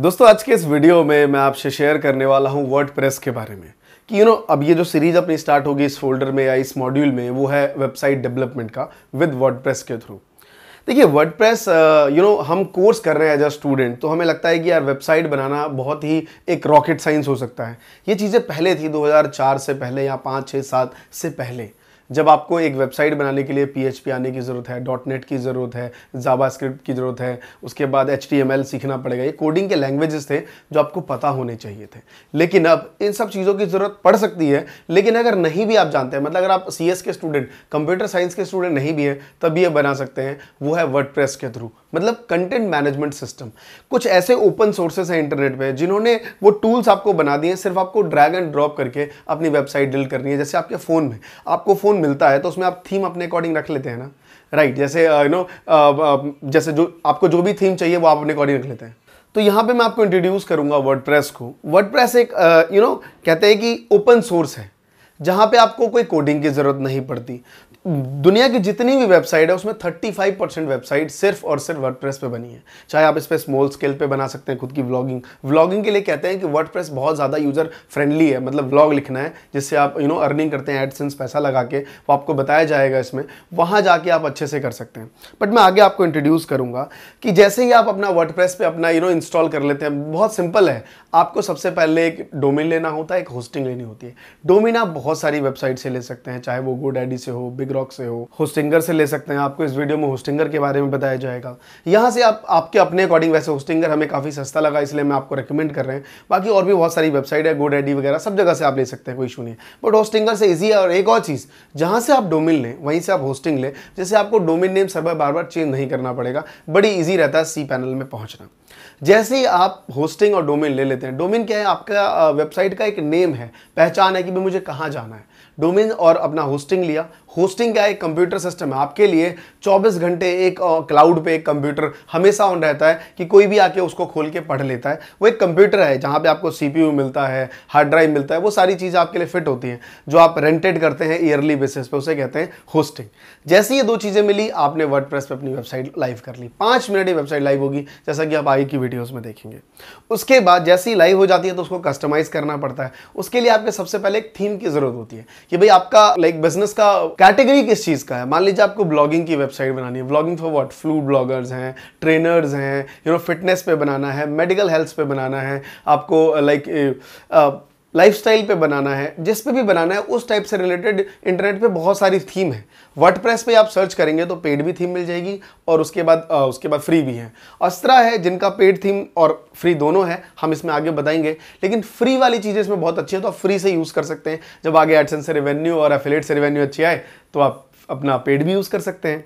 दोस्तों आज के इस वीडियो में मैं आपसे शेयर करने वाला हूँ वर्ड के बारे में कि यू नो अब ये जो सीरीज अपनी स्टार्ट होगी इस फोल्डर में या इस मॉड्यूल में वो है वेबसाइट डेवलपमेंट का विद वर्ड के थ्रू देखिए वर्ड प्रेस यू नो हम कोर्स कर रहे हैं एज अ स्टूडेंट तो हमें लगता है कि यार वेबसाइट बनाना बहुत ही एक रॉकेट साइंस हो सकता है ये चीज़ें पहले थी 2004 से पहले या पाँच छः सात से पहले जब आपको एक वेबसाइट बनाने के लिए पी आने की ज़रूरत है डॉट नेट की ज़रूरत है जावा स्क्रिप्ट की ज़रूरत है उसके बाद एच सीखना पड़ेगा ये कोडिंग के लैंग्वेजेस थे जो आपको पता होने चाहिए थे लेकिन अब इन सब चीज़ों की ज़रूरत पड़ सकती है लेकिन अगर नहीं भी आप जानते हैं मतलब अगर आप सी के स्टूडेंट कंप्यूटर साइंस के स्टूडेंट नहीं भी हैं तब ये बना सकते हैं वो है वर्ड के थ्रू मतलब कंटेंट मैनेजमेंट सिस्टम कुछ ऐसे ओपन सोर्सेस हैं इंटरनेट पे जिन्होंने वो टूल्स आपको बना दिए सिर्फ आपको ड्रैग एंड ड्रॉप करके अपनी वेबसाइट डिल करनी है जैसे आपके फ़ोन में आपको फ़ोन टोन मिलता है तो उसमें आप थीम अपने अकॉर्डिंग रख लेते हैं ना राइट जैसे you uh, know uh, uh, जैसे जो आपको जो भी थीम चाहिए वो आप अपने अकॉर्डिंग रख लेते हैं तो यहाँ पे मैं आपको इंट्रोड्यूस करूँगा वर्डप्रेस को वर्डप्रेस एक यू नो कहते हैं कि ओपन सोर्स है जहाँ पे आपको कोई कोडिंग की ज़रूरत नहीं पड़ती दुनिया की जितनी भी वेबसाइट है उसमें 35 परसेंट वेबसाइट सिर्फ और सिर्फ वर्डप्रेस पे बनी है चाहे आप इस पर स्मॉल स्केल पे बना सकते हैं खुद की व्लॉगिंग व्लॉगिंग के लिए कहते हैं कि वर्डप्रेस बहुत ज़्यादा यूज़र फ्रेंडली है मतलब व्लॉग लिखना है जिससे आप यू नो अर्निंग करते हैं एडसेंस पैसा लगा के वो आपको बताया जाएगा इसमें वहाँ जाके आप अच्छे से कर सकते हैं बट मैं आगे आपको इंट्रोड्यूस करूँगा कि जैसे ही आप अपना वर्ड प्रेस अपना यू नो इंस्टॉल कर लेते हैं बहुत सिंपल है आपको सबसे पहले एक डोमेन लेना होता है एक होस्टिंग लेनी होती है डोमेन आप बहुत सारी वेबसाइट से ले सकते हैं चाहे वो डैडी से हो बिग रॉक से हो होस्टिंगर से ले सकते हैं आपको इस वीडियो में होस्टिंगर के बारे में बताया जाएगा यहाँ से आप आपके अपने अकॉर्डिंग वैसे होस्टिंगर हमें काफ़ी सस्ता लगा इसलिए मैं आपको रिकमेंड कर रहे हैं बाकी और भी बहुत सारी वेबसाइट है गोड वगैरह सब जगह से आप ले सकते हैं कोई इशू नहीं बट होस्टिंगर से ईजी है और एक और चीज़ जहाँ से आप डोमिन लें वहीं से आप होस्टिंग लें जैसे आपको डोमिन नेम सर्वर बार बार चेंज नहीं करना पड़ेगा बड़ी ईजी रहता है सी पैनल में पहुँचना जैसे ही आप होस्टिंग और डोमेन ले लेते हैं डोमेन क्या है आपका वेबसाइट का एक नेम है पहचान है कि भाई मुझे कहाँ जाना है डोमेन और अपना होस्टिंग लिया होस्टिंग होस्टिंग क्या एक कंप्यूटर सिस्टम है आपके लिए 24 घंटे एक क्लाउड पे एक कंप्यूटर हमेशा ऑन रहता है कि कोई भी आके उसको खोल के पढ़ लेता है वो एक कंप्यूटर है जहाँ पे आपको सी मिलता है हार्ड ड्राइव मिलता है वो सारी चीज़ आपके लिए फिट होती हैं जो आप रेंटेड करते हैं ईयरली बेसिस पे उसे कहते हैं होस्टिंग जैसे ये दो चीज़ें मिली आपने वर्ड पे अपनी वेबसाइट लाइव कर ली पाँच मिनट ही वेबसाइट लाइव होगी जैसा कि आप आगे की वीडियोज़ में देखेंगे उसके बाद जैसे ही लाइव हो जाती है तो उसको कस्टमाइज़ करना पड़ता है उसके लिए आपके सबसे पहले एक थीम की ज़रूरत होती है कि भाई आपका लाइक बिजनेस का कैटेगरी ही किस चीज़ का है मान लीजिए आपको ब्लॉगिंग की वेबसाइट बनानी है blogging for what flu bloggers हैं ट्रेनर्स हैं यू नो फिटनेस पे बनाना है मेडिकल हेल्थ पे बनाना है आपको लाइक like, लाइफ स्टाइल पर बनाना है जिस पे भी बनाना है उस टाइप से रिलेटेड इंटरनेट पे बहुत सारी थीम है वर्ड प्रेस पर आप सर्च करेंगे तो पेड भी थीम मिल जाएगी और उसके बाद आ, उसके बाद फ्री भी है अस्त्रा है जिनका पेड थीम और फ्री दोनों है हम इसमें आगे बताएंगे लेकिन फ्री वाली चीज़ें इसमें बहुत अच्छी है तो आप फ्री से यूज़ कर सकते हैं जब आगे एडसन से रेवेन्यू और एफिलेट से रेवेन्यू अच्छी आए तो आप अपना पेड भी यूज़ कर सकते हैं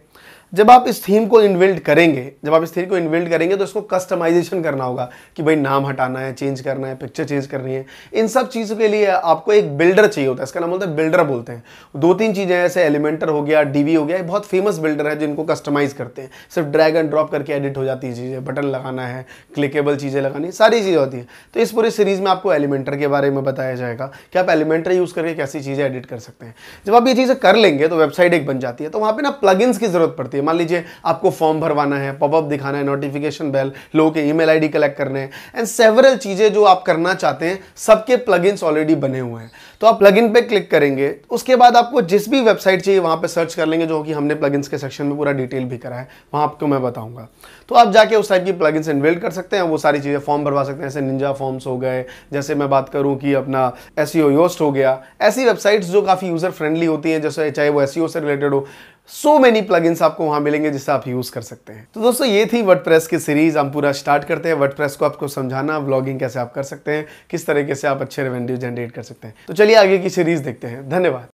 जब आप इस थीम को इनबिल्ड करेंगे जब आप इस थीम को इनबिल्ड करेंगे तो इसको कस्टमाइजेशन करना होगा कि भाई नाम हटाना है चेंज करना है पिक्चर चेंज करनी है इन सब चीज़ों के लिए आपको एक बिल्डर चाहिए होता है इसका नाम बोलते हैं बिल्डर बोलते हैं दो तीन चीज़ें ऐसे एलिमेंटर हो गया डीवी हो गया बहुत फेमस बिल्डर है जिनको कस्टमाइज़ करते हैं सिर्फ ड्रैग एंड ड्रॉप करके एडिट हो जाती है चीज़ें बटन लगाना है क्लिकेबल चीज़ें लगानी सारी चीज़ें होती हैं तो इस पूरी सीरीज़ में आपको एलिमेंटर के बारे में बताया जाएगा कि आप एलिमेंटर यूज़ करके कैसी चीज़ें एडिट कर सकते हैं जब आप ये चीज़ें कर लेंगे तो वेबसाइट एक बन जाती है तो वहाँ पर ना प्लगइन्स की ज़रूरत पड़ती है है मान लीजिए आपको फॉर्म भरवाना है पॉपअप दिखाना है नोटिफिकेशन बेल लोगों के ईमेल आईडी कलेक्ट करने हैं एंड सेवरल चीज़ें जो आप करना चाहते हैं सबके प्लग ऑलरेडी बने हुए हैं तो आप प्लग पे क्लिक करेंगे उसके बाद आपको जिस भी वेबसाइट चाहिए वहां पर सर्च कर लेंगे जो कि हमने प्लग के सेक्शन में पूरा डिटेल भी करा है वहां आपको मैं बताऊंगा तो आप जाके उस टाइप की प्लग इनबिल्ड कर सकते हैं वो सारी चीज़ें फॉर्म भरवा सकते हैं जैसे निंजा फॉर्म्स हो गए जैसे मैं बात करूं कि अपना एस योस्ट e हो गया ऐसी वेबसाइट्स जो काफ़ी यूज़र फ्रेंडली होती हैं जैसे चाहे वो एस e से रिलेटेड हो सो मेनी प्लगइन्स आपको वहां मिलेंगे जिससे आप यूज़ कर सकते हैं तो दोस्तों ये थी वर्डप्रेस की सीरीज हम पूरा स्टार्ट करते हैं वर्डप्रेस को आपको समझाना ब्लॉगिंग कैसे आप कर सकते हैं किस तरीके से आप अच्छे रेवेन्यू जनरेट कर सकते हैं तो चलिए आगे की सीरीज देखते हैं धन्यवाद